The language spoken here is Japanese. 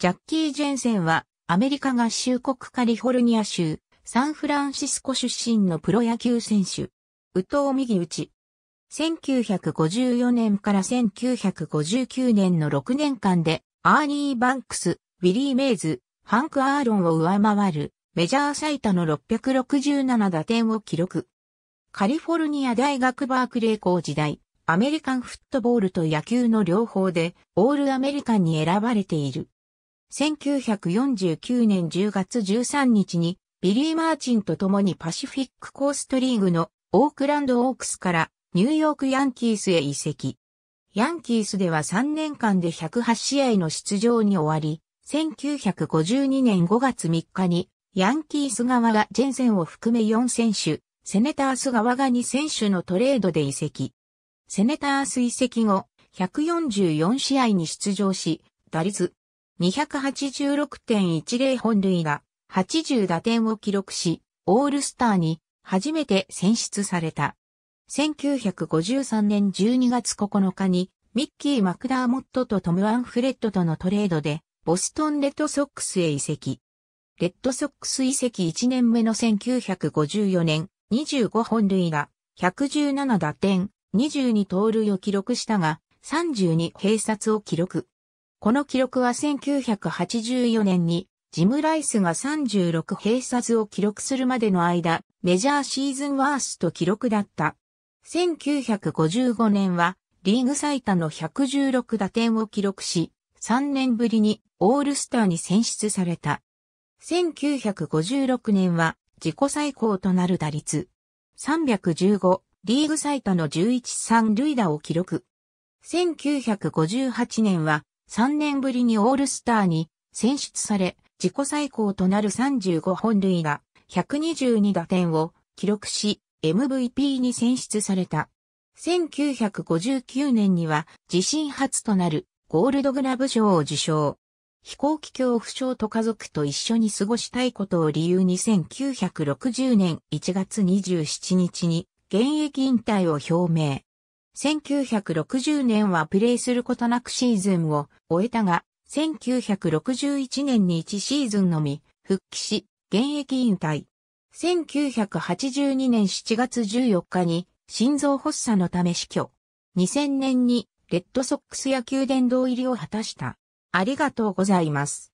ジャッキー・ジェンセンは、アメリカ合衆国カリフォルニア州、サンフランシスコ出身のプロ野球選手。宇藤右打ち。1954年から1959年の6年間で、アーニー・バンクス、ウィリー・メイズ、ハンク・アーロンを上回る、メジャー最多の667打点を記録。カリフォルニア大学バークレー校時代、アメリカンフットボールと野球の両方で、オールアメリカンに選ばれている。1949年10月13日にビリー・マーチンと共にパシフィックコーストリーグのオークランド・オークスからニューヨーク・ヤンキースへ移籍。ヤンキースでは3年間で108試合の出場に終わり、1952年5月3日にヤンキース側がジェンセンを含め4選手、セネタース側が2選手のトレードで移籍。セネタース移籍後、144試合に出場し、打率286.10本塁打、80打点を記録し、オールスターに初めて選出された。1953年12月9日に、ミッキー・マクダーモットとトム・アンフレッドとのトレードで、ボストン・レッドソックスへ移籍。レッドソックス移籍1年目の1954年、25本塁打、117打点、22盗塁を記録したが、32閉殺を記録。この記録は1984年にジム・ライスが36鎖図を記録するまでの間、メジャーシーズンワースト記録だった。1955年はリーグ最多の116打点を記録し、3年ぶりにオールスターに選出された。1956年は自己最高となる打率。315、リーグ最多の11三塁打を記録。1958年は3年ぶりにオールスターに選出され、自己最高となる35本塁打、122打点を記録し、MVP に選出された。1959年には自身初となるゴールドグラブ賞を受賞。飛行機恐怖症と家族と一緒に過ごしたいことを理由に1960年1月27日に現役引退を表明。1960年はプレーすることなくシーズンを終えたが、1961年に1シーズンのみ復帰し、現役引退。1982年7月14日に心臓発作のため死去。2000年にレッドソックス野球殿堂入りを果たした。ありがとうございます。